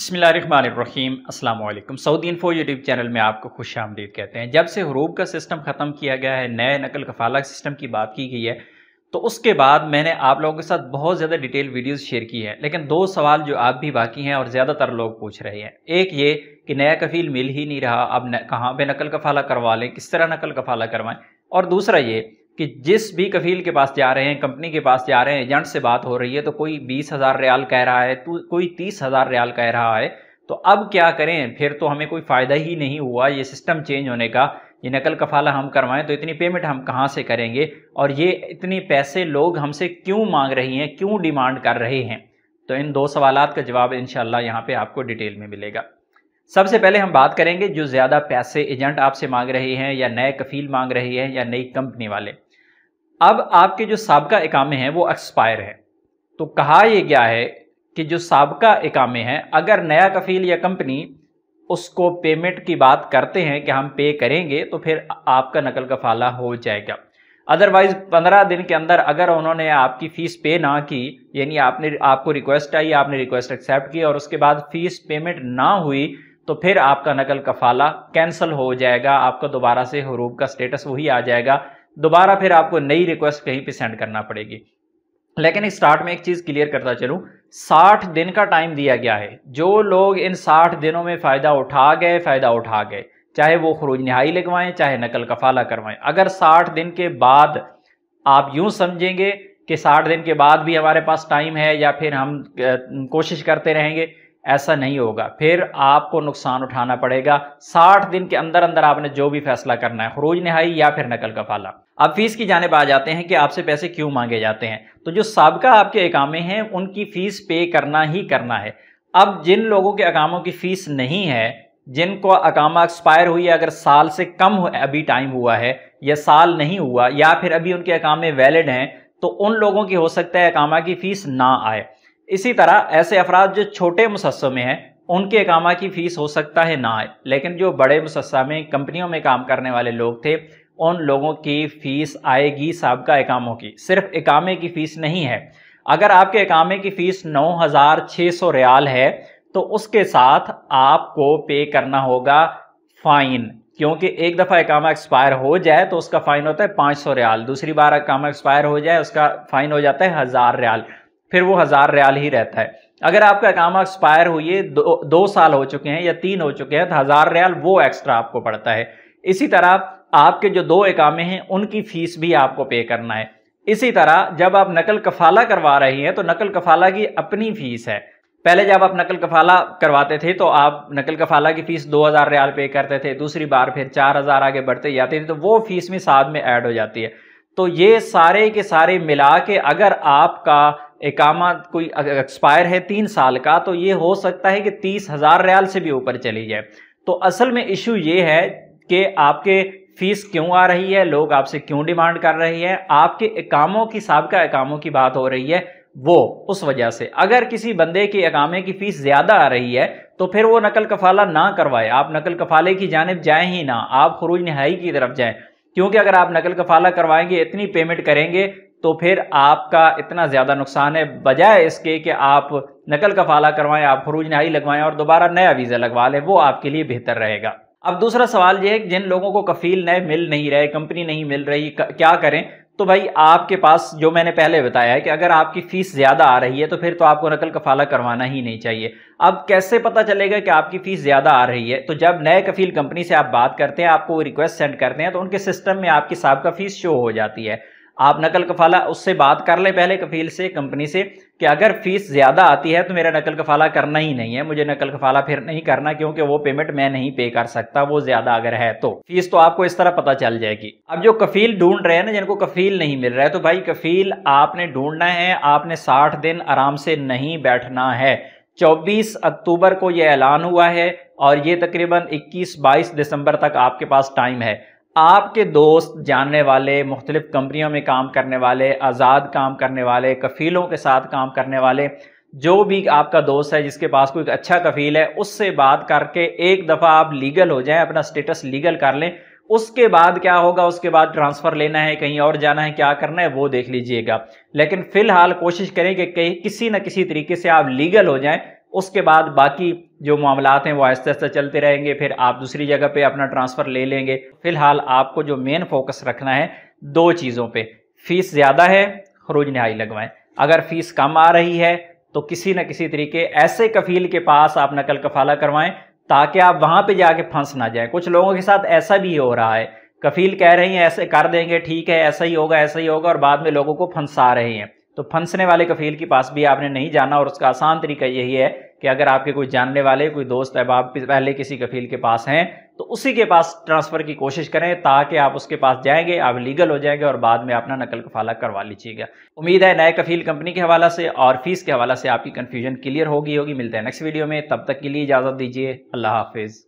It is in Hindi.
बसमीम अल्लाम सऊदी इन्फो यूट्यूब चैनल में आपको खुश आमदीद कहते हैं जब से हरूब का सिस्टम ख़त्म किया गया है नए नकल कफाला सिस्टम की बात की गई है तो उसके बाद मैंने आप लोगों के साथ बहुत ज़्यादा डिटेल वीडियोस शेयर की है लेकिन दो सवाल जो आप भी बाकी हैं और ज़्यादातर लोग पूछ रहे हैं एक ये कि नया कफील मिल ही नहीं रहा अब कहाँ पर नकल कफाला करवा लें किस तरह नकल कफाला करवाएँ और दूसरा ये कि जिस भी कफील के पास जा रहे हैं कंपनी के पास जा रहे हैं एजेंट से बात हो रही है तो कोई बीस हज़ार रियाल कह रहा है तो कोई तीस हज़ार रियाल कह रहा है तो अब क्या करें फिर तो हमें कोई फ़ायदा ही नहीं हुआ ये सिस्टम चेंज होने का ये नकल कफाला हम करवाएं तो इतनी पेमेंट हम कहाँ से करेंगे और ये इतने पैसे लोग हमसे क्यों मांग रही हैं क्यों डिमांड कर रहे हैं तो इन दो सवाल का जवाब इन यहाँ पे आपको डिटेल में मिलेगा सबसे पहले हम बात करेंगे जो ज़्यादा पैसे एजेंट आपसे मांग रहे हैं या नए कफील मांग रही है या नई कंपनी वाले अब आपके जो सबका इकामे हैं वो एक्सपायर है तो कहा यह गया है कि जो सबका इकामे हैं अगर नया कफील या कंपनी उसको पेमेंट की बात करते हैं कि हम पे करेंगे तो फिर आपका नकल का फाला हो जाएगा अदरवाइज पंद्रह दिन के अंदर अगर उन्होंने आपकी फीस पे ना की यानी आपने आपको रिक्वेस्ट आई आपने रिक्वेस्ट एक्सेप्ट की और उसके बाद फीस पेमेंट ना हुई तो फिर आपका नकल कफाला कैंसिल हो जाएगा आपका दोबारा से हरूब का स्टेटस वही आ जाएगा दोबारा फिर आपको नई रिक्वेस्ट कहीं पे सेंड करना पड़ेगी लेकिन स्टार्ट में एक चीज़ क्लियर करता चलूं साठ दिन का टाइम दिया गया है जो लोग इन साठ दिनों में फ़ायदा उठा गए फ़ायदा उठा गए चाहे वो खरूज नहाई लगवाएं चाहे नकल कफाला करवाएं अगर साठ दिन के बाद आप यूं समझेंगे कि साठ दिन के बाद भी हमारे पास टाइम है या फिर हम कोशिश करते रहेंगे ऐसा नहीं होगा फिर आपको नुकसान उठाना पड़ेगा 60 दिन के अंदर अंदर आपने जो भी फैसला करना है खरूज नहाई या फिर नकल का फाला अब फीस की जानेब आ जाते हैं कि आपसे पैसे क्यों मांगे जाते हैं तो जो सबका आपके अकामे हैं उनकी फ़ीस पे करना ही करना है अब जिन लोगों के अकामों की फ़ीस नहीं है जिनको अकामा एक्सपायर हुई है अगर साल से कम अभी टाइम हुआ है या साल नहीं हुआ या फिर अभी उनके अकामे वैलिड हैं तो उन लोगों की हो सकता है अकामा की फ़ीस ना आए इसी तरह ऐसे अफराद जो छोटे मुसस्सों में हैं उनके इकामा की फ़ीस हो सकता है ना आए लेकिन जो बड़े मुसस्सा में कंपनियों में काम करने वाले लोग थे उन लोगों की फ़ीस आएगी सबका इकामों की सिर्फ इकामे की फ़ीस नहीं है अगर आपके इकामे की फ़ीस नौ हज़ार छः सौ रियाल है तो उसके साथ आपको पे करना होगा फ़ाइन क्योंकि एक दफ़ा इकामा एक्सपायर हो जाए तो उसका फ़ाइन होता है पाँच सौ रियाल दूसरी बार इकामा एक्सपायर हो जाए उसका फ़ाइन हो जाता है हज़ार रियाल फिर वो हज़ार रियाल ही रहता है अगर आपका काम एक्सपायर हुई दो, दो साल हो चुके हैं या तीन हो चुके हैं तो हज़ार रियाल वो एक्स्ट्रा आपको पड़ता है इसी तरह आपके जो दो एकामे हैं उनकी फ़ीस भी आपको पे करना है इसी तरह जब आप नकल कफाला करवा रही हैं तो नकल कफाला की अपनी फ़ीस है पहले जब आप नकल कफाला करवाते थे तो आप नकल कफाला की फ़ीस दो हज़ार रियाल पे करते थे दूसरी बार फिर चार हज़ार आगे बढ़ते जाते थे तो वो फ़ीस भी साथ में ऐड हो जाती है तो ये सारे के सारे मिला के अगर आपका एकामा कोई एक्सपायर है तीन साल का तो ये हो सकता है कि तीस हज़ार रियाल से भी ऊपर चली जाए तो असल में इशू ये है कि आपके फीस क्यों आ रही है लोग आपसे क्यों डिमांड कर रहे हैं आपके एकामों की सबका एकामों की बात हो रही है वो उस वजह से अगर किसी बंदे के अकामे की फीस ज़्यादा आ रही है तो फिर वो नकल कफाला ना करवाए आप नकल कफाले की जानब जाए ही ना आप खरूज नहाई की तरफ जाए क्योंकि अगर आप नकल कफाला करवाएंगे इतनी पेमेंट करेंगे तो फिर आपका इतना ज़्यादा नुकसान है बजाय इसके कि आप नकल का फाला करवाएं आप फरूज नहाई लगवाएं और दोबारा नया वीज़ा लगवा लें वो आपके लिए बेहतर रहेगा अब दूसरा सवाल ये है जिन लोगों को कफील नए मिल नहीं रहे कंपनी नहीं मिल रही क्या करें तो भाई आपके पास जो मैंने पहले बताया है कि अगर आपकी फ़ीस ज़्यादा आ रही है तो फिर तो आपको नकल कफाला करवाना ही नहीं चाहिए अब कैसे पता चलेगा कि आपकी फ़ीस ज़्यादा आ रही है तो जब नए कफील कंपनी से आप बात करते हैं आपको वो रिक्वेस्ट सेंड करते हैं तो उनके सिस्टम में आपकी साहब का फ़ीस शो हो जाती है आप नकल कफाला उससे बात कर लें पहले कफील से कंपनी से कि अगर फीस ज़्यादा आती है तो मेरा नकल कफाला करना ही नहीं है मुझे नकल कफाला फिर नहीं करना क्योंकि वो पेमेंट मैं नहीं पे कर सकता वो ज़्यादा अगर है तो फीस तो आपको इस तरह पता चल जाएगी अब जो कफील ढूंढ रहे हैं ना जिनको कफील नहीं मिल रहा है तो भाई कफील आपने ढूंढना है आपने साठ दिन आराम से नहीं बैठना है 24 अक्टूबर को यह ऐलान हुआ है और ये तकरीबन 21-22 दिसंबर तक आपके पास टाइम है आपके दोस्त जानने वाले मुख्तलिफ कंपनियों में काम करने वाले आज़ाद काम करने वाले कफ़ीलों के साथ काम करने वाले जो भी आपका दोस्त है जिसके पास कोई अच्छा कफ़ील है उससे बात करके एक दफ़ा आप लीगल हो जाएं अपना स्टेटस लीगल कर लें उसके बाद क्या होगा उसके बाद ट्रांसफ़र लेना है कहीं और जाना है क्या करना है वो देख लीजिएगा लेकिन फ़िलहाल कोशिश करें कि कहीं किसी न किसी तरीके से आप लीगल हो जाएं उसके बाद बाकी जो मामला हैं वो आहिस्ते आहिस्ते चलते रहेंगे फिर आप दूसरी जगह पे अपना ट्रांसफ़र ले लेंगे फ़िलहाल आपको जो मेन फोकस रखना है दो चीज़ों पे फ़ीस ज़्यादा है खरूज नहाई लगवाएं अगर फ़ीस कम आ रही है तो किसी न किसी तरीके ऐसे कफील के पास आप नकल कफाला करवाएं ताकि आप वहाँ पर जाके फंस ना जाए कुछ लोगों के साथ ऐसा भी हो रहा है कफील कह रहे हैं ऐसे कर देंगे ठीक है ऐसा ही होगा ऐसा ही होगा और बाद में लोगों को फंसा रहे हैं तो फंसने वाले कफील के पास भी आपने नहीं जाना और उसका आसान तरीका यही है कि अगर आपके कोई जानने वाले कोई दोस्त अहबाब पहले किसी कफील के पास हैं तो उसी के पास ट्रांसफ़र की कोशिश करें ताकि आप उसके पास जाएंगे आप लीगल हो जाएंगे और बाद में अपना नकल कफाला करवा लीजिएगा उम्मीद है नए कफील कंपनी के हवाला से और फीस के हवाला से आपकी कन्फ्यूजन क्लियर होगी होगी मिलते हैं नेक्स्ट वीडियो में तब तक के लिए इजाज़त दीजिए अल्लाह हाफिज़